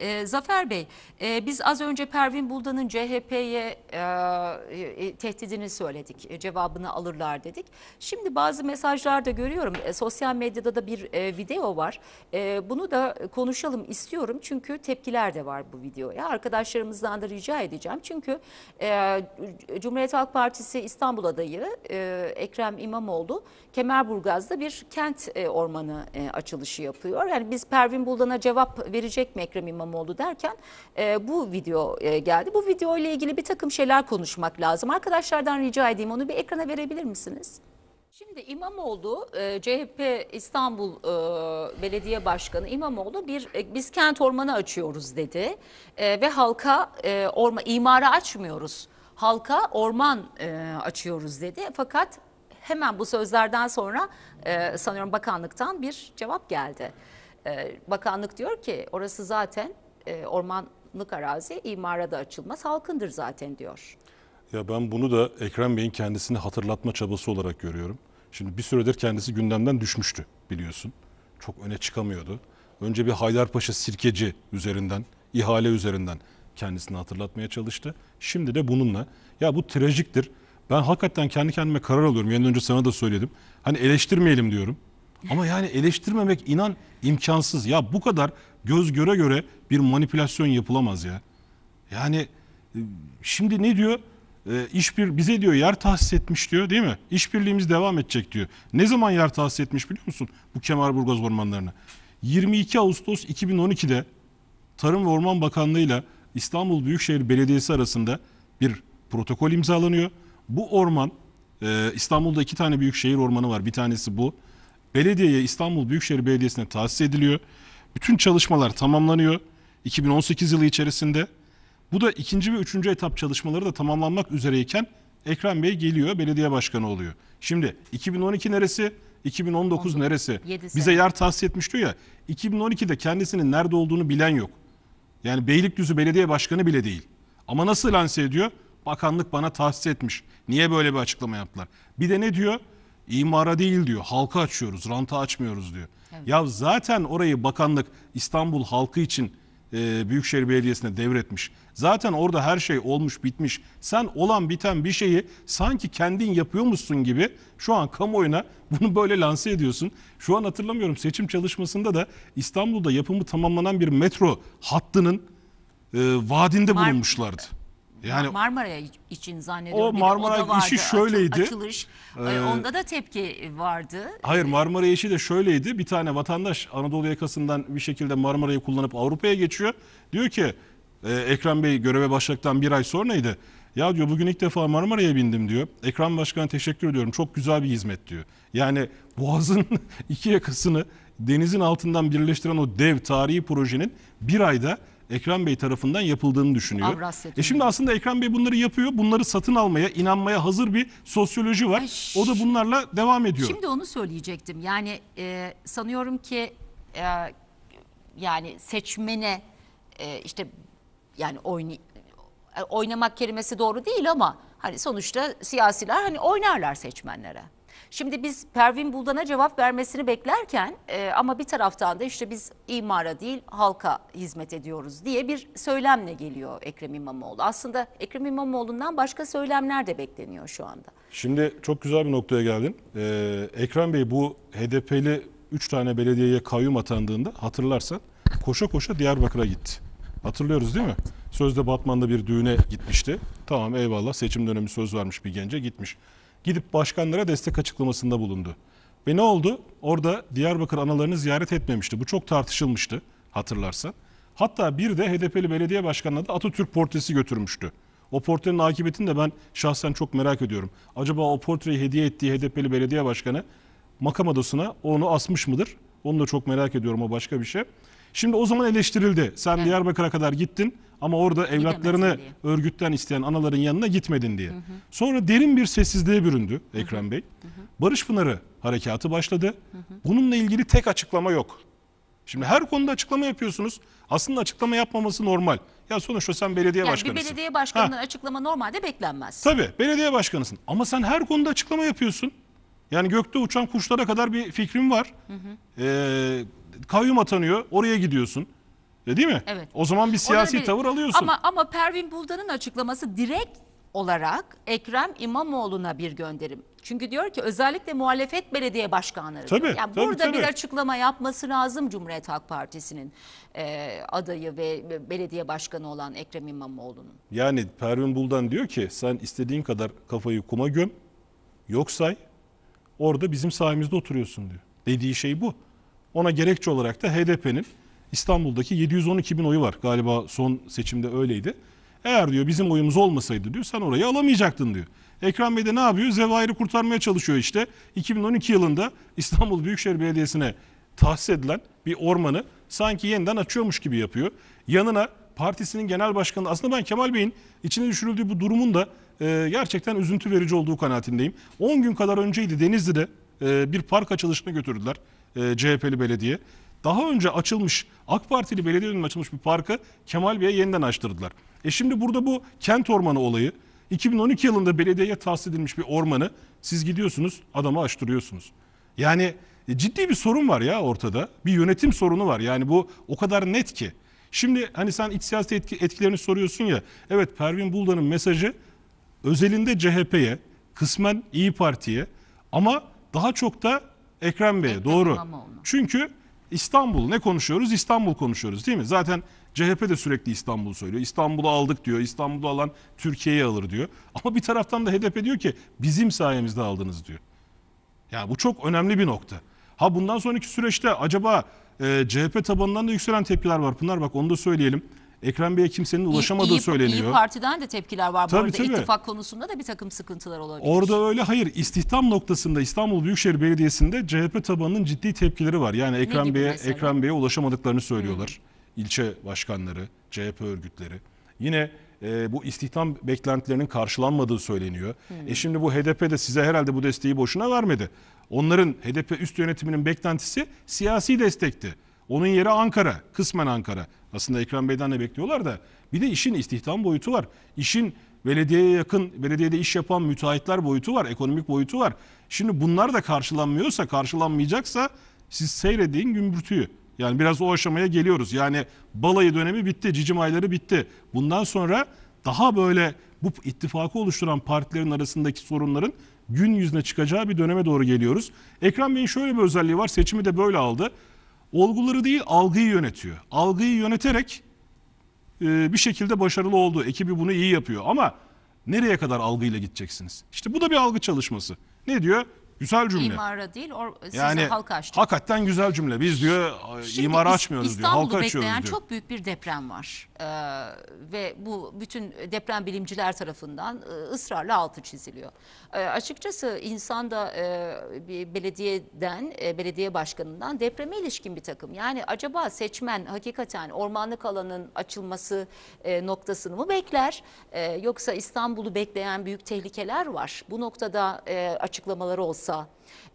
e, Zafer Bey e, biz az önce Pervin Buldan'ın CHP'ye e, e, e, tehdidini söyledik. E, cevabını alırlar dedik. Şimdi bazı mesajlarda görüyorum. E, sosyal medyada da bir e, video var. E, bunu da konuşalım istiyorum. Çünkü tepkiler de var bu videoya. Arkadaşlarımızdan da rica edeceğim. Çünkü e, Cumhuriyet Halk Partisi İstanbul adayı e, Ekrem İmamoğlu Kemerburgaz'da bir kent e, ormanı e, açılışı yapıyor. Yani biz Pervin Buldan'a cevap verecek mi Ekrem İmamoğlu? anlamı oldu derken e, bu video e, geldi. Bu video ile ilgili bir takım şeyler konuşmak lazım. Arkadaşlardan rica edeyim onu bir ekrana verebilir misiniz? Şimdi İmamoğlu, e, CHP İstanbul e, Belediye Başkanı İmamoğlu bir e, biz kent ormanı açıyoruz dedi ve halka orma, imara açmıyoruz, halka orman açıyoruz dedi. Fakat hemen bu sözlerden sonra sanıyorum bakanlıktan bir cevap geldi. Ee, bakanlık diyor ki orası zaten e, ormanlık arazi imara da açılmaz halkındır zaten diyor. Ya ben bunu da Ekrem Bey'in kendisini hatırlatma çabası olarak görüyorum. Şimdi bir süredir kendisi gündemden düşmüştü biliyorsun. Çok öne çıkamıyordu. Önce bir Haydarpaşa sirkeci üzerinden, ihale üzerinden kendisini hatırlatmaya çalıştı. Şimdi de bununla. Ya bu trajiktir. Ben hakikaten kendi kendime karar alıyorum. Yani önce sana da söyledim. Hani eleştirmeyelim diyorum. Ama yani eleştirmemek inan imkansız. Ya bu kadar göz göre göre bir manipülasyon yapılamaz ya. Yani e, şimdi ne diyor? E, işbir bize diyor yer tahsis etmiş diyor değil mi? İşbirliğimiz devam edecek diyor. Ne zaman yer tahsis etmiş biliyor musun? Bu Kemerburgaz ormanlarını. 22 Ağustos 2012'de Tarım ve Orman Bakanlığı ile İstanbul Büyükşehir Belediyesi arasında bir protokol imzalanıyor. Bu orman e, İstanbul'da iki tane büyükşehir ormanı var. Bir tanesi bu belediyeye İstanbul Büyükşehir Belediyesi'ne tahsis ediliyor. Bütün çalışmalar tamamlanıyor 2018 yılı içerisinde. Bu da ikinci ve üçüncü etap çalışmaları da tamamlanmak üzereyken Ekrem Bey geliyor belediye başkanı oluyor. Şimdi 2012 neresi? 2019 Oldu. neresi? Bize yer tahsis etmiş diyor ya. 2012'de kendisinin nerede olduğunu bilen yok. Yani Beylikdüzü belediye başkanı bile değil. Ama nasıl lanse ediyor? Bakanlık bana tahsis etmiş. Niye böyle bir açıklama yaptılar? Bir de ne diyor? İmara değil diyor. Halka açıyoruz, ranta açmıyoruz diyor. Evet. Ya zaten orayı bakanlık İstanbul halkı için e, Büyükşehir Belediyesi'ne devretmiş. Zaten orada her şey olmuş bitmiş. Sen olan biten bir şeyi sanki kendin yapıyormuşsun gibi şu an kamuoyuna bunu böyle lanse ediyorsun. Şu an hatırlamıyorum seçim çalışmasında da İstanbul'da yapımı tamamlanan bir metro hattının e, vaadinde bulunmuşlardı. Yani Marmara için zannediyorum. O Marmara vardı, işi şöyleydi. Açılış. Ee, onda da tepki vardı. Hayır ee, Marmara işi de şöyleydi. Bir tane vatandaş Anadolu yakasından bir şekilde Marmara'yı kullanıp Avrupa'ya geçiyor. Diyor ki e, Ekrem Bey göreve başladıktan bir ay sonraydı. Ya diyor bugün ilk defa Marmara'ya bindim diyor. Ekrem Başkan teşekkür ediyorum. Çok güzel bir hizmet diyor. Yani Boğaz'ın iki yakasını denizin altından birleştiren o dev tarihi projenin bir ayda Ekrem Bey tarafından yapıldığını düşünüyor. Avrasya e şimdi aslında Ekrem Bey bunları yapıyor. Bunları satın almaya, inanmaya hazır bir sosyoloji var. Ay, o da bunlarla devam ediyor. Şimdi onu söyleyecektim. Yani e, sanıyorum ki e, yani seçmene e, işte yani oyn oynamak kelimesi doğru değil ama hani sonuçta siyasiler hani oynarlar seçmenlere. Şimdi biz Pervin Buldan'a cevap vermesini beklerken e, ama bir taraftan da işte biz imara değil halka hizmet ediyoruz diye bir söylemle geliyor Ekrem İmamoğlu. Aslında Ekrem İmamoğlu'ndan başka söylemler de bekleniyor şu anda. Şimdi çok güzel bir noktaya geldin. Ee, Ekrem Bey bu HDP'li 3 tane belediyeye kayyum atandığında hatırlarsan koşa koşa Diyarbakır'a gitti. Hatırlıyoruz değil mi? Sözde Batman'da bir düğüne gitmişti. Tamam eyvallah seçim dönemi söz vermiş bir gence gitmiş gidip başkanlara destek açıklamasında bulundu. Ve ne oldu? Orada Diyarbakır analarını ziyaret etmemişti. Bu çok tartışılmıştı hatırlarsan. Hatta bir de HDP'li belediye başkanına da Atatürk portresi götürmüştü. O portrenin akıbetini de ben şahsen çok merak ediyorum. Acaba o portreyi hediye ettiği HDP'li belediye başkanı makam adasına onu asmış mıdır? Onu da çok merak ediyorum o başka bir şey. Şimdi o zaman eleştirildi. Sen evet. Diyarbakır'a kadar gittin ama orada evlatlarını örgütten isteyen anaların yanına gitmedin diye. Hı hı. Sonra derin bir sessizliğe büründü Ekrem hı hı. Bey. Hı hı. Barış Pınarı harekatı başladı. Hı hı. Bununla ilgili tek açıklama yok. Şimdi her konuda açıklama yapıyorsunuz. Aslında açıklama yapmaması normal. Ya sonuçta sen belediye yani başkanısın. bir belediye başkanından ha. açıklama normalde beklenmez. Tabii belediye başkanısın. Ama sen her konuda açıklama yapıyorsun. Yani gökte uçan kuşlara kadar bir fikrim var. Hı hı. Ee, kayyum atanıyor oraya gidiyorsun. E, değil mi? Evet. O zaman bir siyasi tavır alıyorsun. Ama ama Pervin Buldan'ın açıklaması direkt olarak Ekrem İmamoğlu'na bir gönderim. Çünkü diyor ki özellikle muhalefet belediye başkanları. Tabii, yani tabii, burada tabii. bir açıklama yapması lazım Cumhuriyet Halk Partisi'nin e, adayı ve belediye başkanı olan Ekrem İmamoğlu'nun. Yani Pervin Buldan diyor ki sen istediğin kadar kafayı kuma göm, yok say, orada bizim sahemizde oturuyorsun diyor. Dediği şey bu. Ona gerekçe olarak da HDP'nin İstanbul'daki 712 bin oyu var. Galiba son seçimde öyleydi. Eğer diyor bizim oyumuz olmasaydı diyor sen orayı alamayacaktın diyor. Ekrem Bey de ne yapıyor? Zevahir'i kurtarmaya çalışıyor işte. 2012 yılında İstanbul Büyükşehir Belediyesi'ne tahsis edilen bir ormanı sanki yeniden açıyormuş gibi yapıyor. Yanına partisinin genel başkanı aslında ben Kemal Bey'in içine düşürüldüğü bu durumun da e, gerçekten üzüntü verici olduğu kanaatindeyim. 10 gün kadar önceydi Denizli'de e, bir park açılışına götürdüler. E, CHP'li belediye. Daha önce açılmış AK Partili belediyenin açılmış bir parkı Kemal Bey'e yeniden açtırdılar. E şimdi burada bu kent ormanı olayı 2012 yılında belediyeye tahsis edilmiş bir ormanı siz gidiyorsunuz adama açtırıyorsunuz. Yani e, ciddi bir sorun var ya ortada. Bir yönetim sorunu var. Yani bu o kadar net ki. Şimdi hani sen iç siyasi etki, etkilerini soruyorsun ya. Evet Pervin Buldan'ın mesajı özelinde CHP'ye, kısmen İyi Parti'ye ama daha çok da Ekrem Bey'e doğru. Çünkü İstanbul ne konuşuyoruz? İstanbul konuşuyoruz değil mi? Zaten CHP de sürekli İstanbul söylüyor. İstanbul'u aldık diyor. İstanbul'u alan Türkiye'yi alır diyor. Ama bir taraftan da HDP diyor ki bizim sayemizde aldınız diyor. Yani bu çok önemli bir nokta. Ha bundan sonraki süreçte acaba e, CHP tabanından da yükselen tepkiler var. Pınar bak onu da söyleyelim. Ekrem Bey'e kimsenin ulaşamadığı İyi, İyi- söyleniyor. İyi Parti'den de tepkiler var Tabii, bu arada. tabii. İttifak konusunda da bir takım sıkıntılar olabilir. Orada öyle hayır İstihdam noktasında İstanbul Büyükşehir Belediyesi'nde CHP tabanının ciddi tepkileri var. Yani Ekrem Bey'e Ekrem Bey'e ulaşamadıklarını söylüyorlar. İlçe başkanları, CHP örgütleri. Yine e, bu istihdam beklentilerinin karşılanmadığı söyleniyor. E şimdi bu HDP de size herhalde bu desteği boşuna vermedi. Onların HDP üst yönetiminin beklentisi siyasi destekti. Onun yeri Ankara, kısmen Ankara. Aslında Ekrem Bey'den ne bekliyorlar da bir de işin istihdam boyutu var. İşin belediyeye yakın, belediyede iş yapan müteahhitler boyutu var, ekonomik boyutu var. Şimdi bunlar da karşılanmıyorsa, karşılanmayacaksa siz seyredin gümbürtüyü. Yani biraz o aşamaya geliyoruz. Yani balayı dönemi bitti, cicim ayları bitti. Bundan sonra daha böyle bu ittifakı oluşturan partilerin arasındaki sorunların gün yüzüne çıkacağı bir döneme doğru geliyoruz. Ekrem Bey'in şöyle bir özelliği var. Seçimi de böyle aldı. Olguları değil algıyı yönetiyor. Algıyı yöneterek e, bir şekilde başarılı oldu. Ekibi bunu iyi yapıyor ama nereye kadar algıyla gideceksiniz? İşte bu da bir algı çalışması. Ne diyor? Güzel cümle. İmara değil, or, yani, size halka açtık. Hakikaten güzel cümle. Biz diyor Şimdi imara açmıyoruz İstanbul'u diyor, halka açıyoruz diyor. bekleyen çok büyük bir deprem var. Ee, ve bu bütün deprem bilimciler tarafından e, ısrarla altı çiziliyor. Ee, açıkçası insan da e, bir belediyeden, e, belediye başkanından depreme ilişkin bir takım. Yani acaba seçmen hakikaten ormanlık alanın açılması e, noktasını mı bekler? E, yoksa İstanbul'u bekleyen büyük tehlikeler var. Bu noktada e, açıklamaları olsun olsa,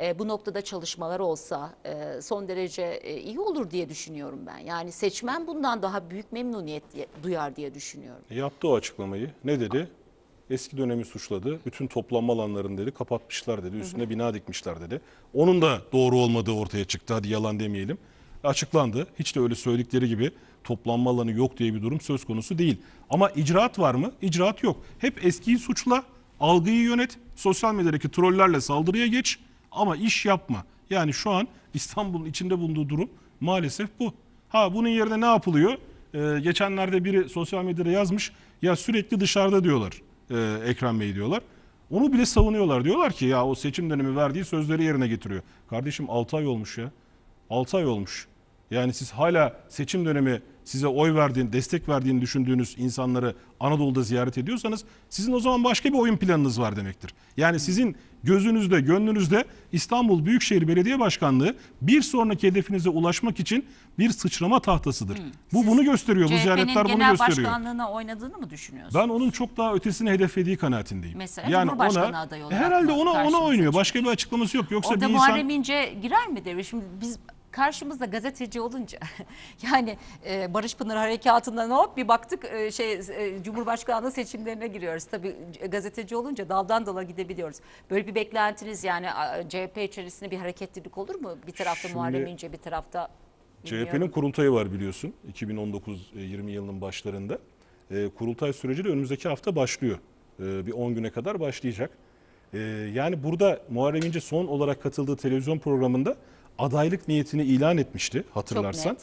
e, bu noktada çalışmalar olsa e, son derece e, iyi olur diye düşünüyorum ben. Yani seçmen bundan daha büyük memnuniyet diye, duyar diye düşünüyorum. E, yaptı o açıklamayı. Ne dedi? Eski dönemi suçladı. Bütün toplanma alanlarını dedi kapatmışlar dedi. Üstüne bina dikmişler dedi. Onun da doğru olmadığı ortaya çıktı. Hadi yalan demeyelim. Açıklandı. Hiç de öyle söyledikleri gibi toplanma alanı yok diye bir durum söz konusu değil. Ama icraat var mı? İcraat yok. Hep eskiyi suçla, algıyı yönet, Sosyal medyadaki trollerle saldırıya geç ama iş yapma. Yani şu an İstanbul'un içinde bulunduğu durum maalesef bu. Ha bunun yerine ne yapılıyor? Ee, geçenlerde biri sosyal medyada yazmış. Ya sürekli dışarıda diyorlar e, Ekrem Bey diyorlar. Onu bile savunuyorlar. Diyorlar ki ya o seçim dönemi verdiği sözleri yerine getiriyor. Kardeşim 6 ay olmuş ya. 6 ay olmuş. Yani siz hala seçim dönemi size oy verdiğini, destek verdiğini düşündüğünüz insanları Anadolu'da ziyaret ediyorsanız sizin o zaman başka bir oyun planınız var demektir. Yani sizin gözünüzde, gönlünüzde İstanbul Büyükşehir Belediye Başkanlığı bir sonraki hedefinize ulaşmak için bir sıçrama tahtasıdır. Hı. Hmm. Bu Siz bunu gösteriyor, bu ziyaretler bunu gösteriyor. CHP'nin genel başkanlığına oynadığını mı düşünüyorsunuz? Ben onun çok daha ötesini hedeflediği kanaatindeyim. Mesela yani ona, adayı olarak Herhalde ona, ona oynuyor. Başka bir açıklaması yok. Yoksa Orada bir insan... Muharrem İnce girer mi devre? Şimdi biz karşımızda gazeteci olunca yani e, Barış Pınar Harekatı'ndan hop bir baktık e, şey e, Cumhurbaşkanlığı seçimlerine giriyoruz. Tabii gazeteci olunca daldan dala gidebiliyoruz. Böyle bir beklentiniz yani a, CHP içerisinde bir hareketlilik olur mu? Bir tarafta Şimdi, Muharrem İnce bir tarafta CHP'nin kurultayı var biliyorsun 2019-20 e, yılının başlarında. E, kurultay süreci de önümüzdeki hafta başlıyor. E, bir 10 güne kadar başlayacak. E, yani burada Muharrem İnce son olarak katıldığı televizyon programında adaylık niyetini ilan etmişti hatırlarsan.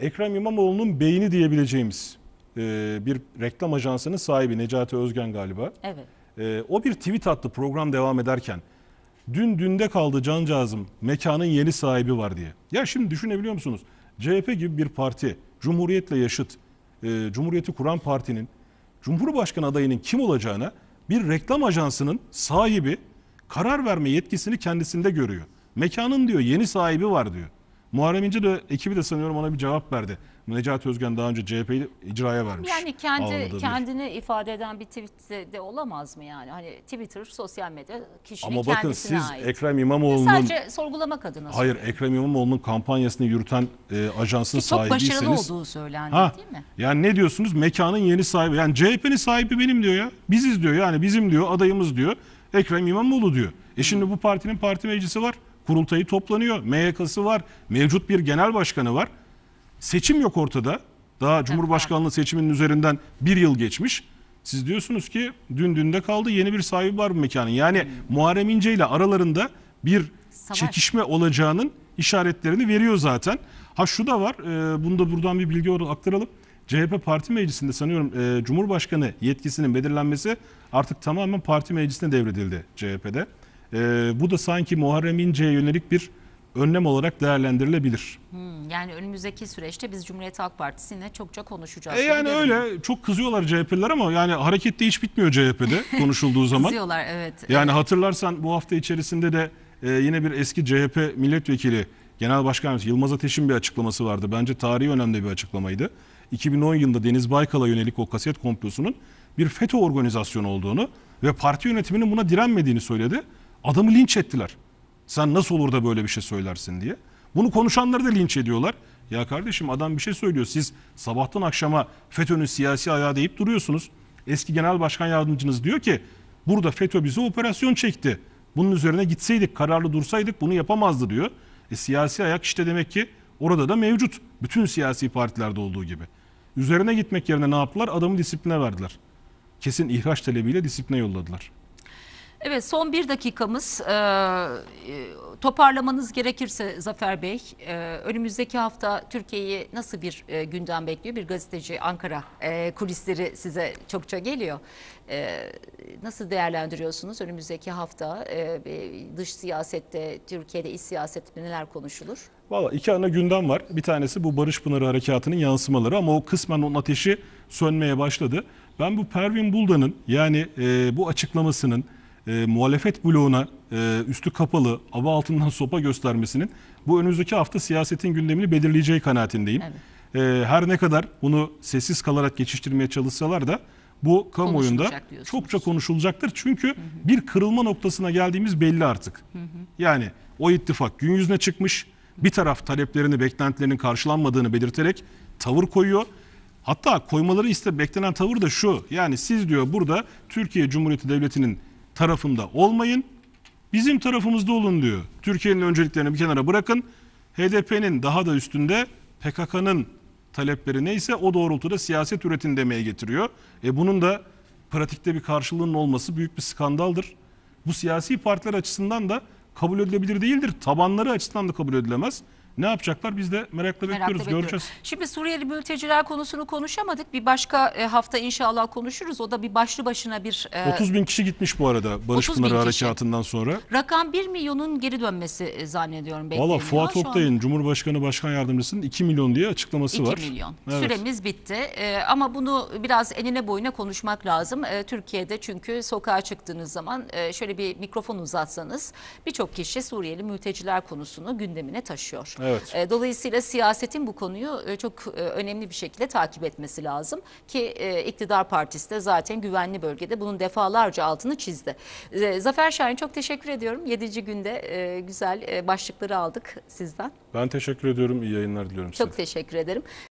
Ekrem İmamoğlu'nun beyni diyebileceğimiz e, bir reklam ajansının sahibi Necati Özgen galiba. Evet. E, o bir tweet attı program devam ederken. Dün dünde kaldı cancağızım mekanın yeni sahibi var diye. Ya şimdi düşünebiliyor musunuz? CHP gibi bir parti Cumhuriyet'le yaşıt e, Cumhuriyeti kuran partinin Cumhurbaşkanı adayının kim olacağına bir reklam ajansının sahibi karar verme yetkisini kendisinde görüyor. Mekanın diyor yeni sahibi var diyor. Muharrem İnce de ekibi de sanıyorum ona bir cevap verdi. Necati Özgen daha önce CHP'yi icraya vermiş. Yani kendi kendini bir. ifade eden bir tweet de, de olamaz mı yani? Hani Twitter, sosyal medya kişinin Ama bakın siz ait. Ekrem İmamoğlu'nun... E, sadece sorgulamak adına Hayır söylüyorum. Ekrem İmamoğlu'nun kampanyasını yürüten e, ajansın Ki sahibiyseniz... Çok başarılı olduğu söylendi ha, değil mi? Yani ne diyorsunuz? Mekanın yeni sahibi. Yani CHP'nin sahibi benim diyor ya. Biziz diyor yani bizim diyor adayımız diyor. Ekrem İmamoğlu diyor. E şimdi bu partinin parti meclisi var. Kurultayı toplanıyor. MYK'sı var. Mevcut bir genel başkanı var. Seçim yok ortada. Daha Cumhurbaşkanlığı seçiminin üzerinden bir yıl geçmiş. Siz diyorsunuz ki dün dünde kaldı yeni bir sahibi var bu mekanın. Yani hmm. Muharrem İnce ile aralarında bir Savaş. çekişme olacağının işaretlerini veriyor zaten. Ha şu da var e, bunu da buradan bir bilgi olarak aktaralım. CHP parti meclisinde sanıyorum e, Cumhurbaşkanı yetkisinin belirlenmesi artık tamamen parti meclisine devredildi CHP'de. Ee, bu da sanki Muharrem İnce'ye yönelik bir önlem olarak değerlendirilebilir. Hmm, yani önümüzdeki süreçte biz Cumhuriyet Halk Partisi'ne çokça konuşacağız. E yani öyle. Çok kızıyorlar CHP'liler ama yani harekette hiç bitmiyor CHP'de konuşulduğu zaman. kızıyorlar evet. Yani evet. hatırlarsan bu hafta içerisinde de e, yine bir eski CHP milletvekili Genel Başkan Yılmaz Ateş'in bir açıklaması vardı. Bence tarihi önemli bir açıklamaydı. 2010 yılında Deniz Baykal'a yönelik o kaset komplosunun bir FETÖ organizasyonu olduğunu ve parti yönetiminin buna direnmediğini söyledi. Adamı linç ettiler. Sen nasıl olur da böyle bir şey söylersin diye. Bunu konuşanları da linç ediyorlar. Ya kardeşim adam bir şey söylüyor. Siz sabahtan akşama FETÖ'nün siyasi ayağı deyip duruyorsunuz. Eski genel başkan yardımcınız diyor ki burada FETÖ bize operasyon çekti. Bunun üzerine gitseydik, kararlı dursaydık bunu yapamazdı diyor. E, siyasi ayak işte demek ki orada da mevcut. Bütün siyasi partilerde olduğu gibi. Üzerine gitmek yerine ne yaptılar? Adamı disipline verdiler. Kesin ihraç talebiyle disipline yolladılar. Evet son bir dakikamız ee, toparlamanız gerekirse Zafer Bey e, önümüzdeki hafta Türkiye'yi nasıl bir e, gündem bekliyor? Bir gazeteci Ankara e, kulisleri size çokça geliyor. E, nasıl değerlendiriyorsunuz önümüzdeki hafta e, dış siyasette Türkiye'de iç siyasetinde neler konuşulur? Valla iki ana gündem var. Bir tanesi bu Barış Pınarı Harekatı'nın yansımaları ama o kısmen onun ateşi sönmeye başladı. Ben bu Pervin Buldan'ın yani e, bu açıklamasının e, muhalefet bloğuna e, üstü kapalı, ava altından sopa göstermesinin bu önümüzdeki hafta siyasetin gündemini belirleyeceği kanaatindeyim. Evet. E, her ne kadar bunu sessiz kalarak geçiştirmeye çalışsalar da bu kamuoyunda çokça konuşulacaktır. Çünkü hı hı. bir kırılma noktasına geldiğimiz belli artık. Hı hı. Yani o ittifak gün yüzüne çıkmış, bir taraf taleplerini, beklentilerinin karşılanmadığını belirterek tavır koyuyor. Hatta koymaları iste beklenen tavır da şu. Yani siz diyor burada Türkiye Cumhuriyeti Devleti'nin tarafında olmayın. Bizim tarafımızda olun diyor. Türkiye'nin önceliklerini bir kenara bırakın. HDP'nin daha da üstünde PKK'nın talepleri neyse o doğrultuda siyaset üretin demeye getiriyor. E bunun da pratikte bir karşılığının olması büyük bir skandaldır. Bu siyasi partiler açısından da kabul edilebilir değildir. Tabanları açısından da kabul edilemez. Ne yapacaklar? Biz de merakla bekliyoruz, merakla göreceğiz. Şimdi Suriyeli mülteciler konusunu konuşamadık. Bir başka e, hafta inşallah konuşuruz. O da bir başlı başına bir... 30 e, bin kişi gitmiş bu arada Barış Pınarı Harekatı'ndan sonra. Rakam 1 milyonun geri dönmesi e, zannediyorum. Valla Fuat Oktay'ın Cumhurbaşkanı Başkan Yardımcısının 2 milyon diye açıklaması 2 var. 2 milyon. Evet. Süremiz bitti. Ama bunu biraz enine boyuna konuşmak lazım. Türkiye'de çünkü sokağa çıktığınız zaman şöyle bir mikrofon uzatsanız birçok kişi Suriyeli mülteciler konusunu gündemine taşıyor. Evet. Ee, dolayısıyla siyasetin bu konuyu e, çok e, önemli bir şekilde takip etmesi lazım ki e, iktidar partisi de zaten güvenli bölgede bunun defalarca altını çizdi. Ee, Zafer Şahin çok teşekkür ediyorum. 7. günde güzel başlıkları aldık sizden. Ben teşekkür ediyorum. İyi yayınlar diliyorum çok size. Çok teşekkür ederim.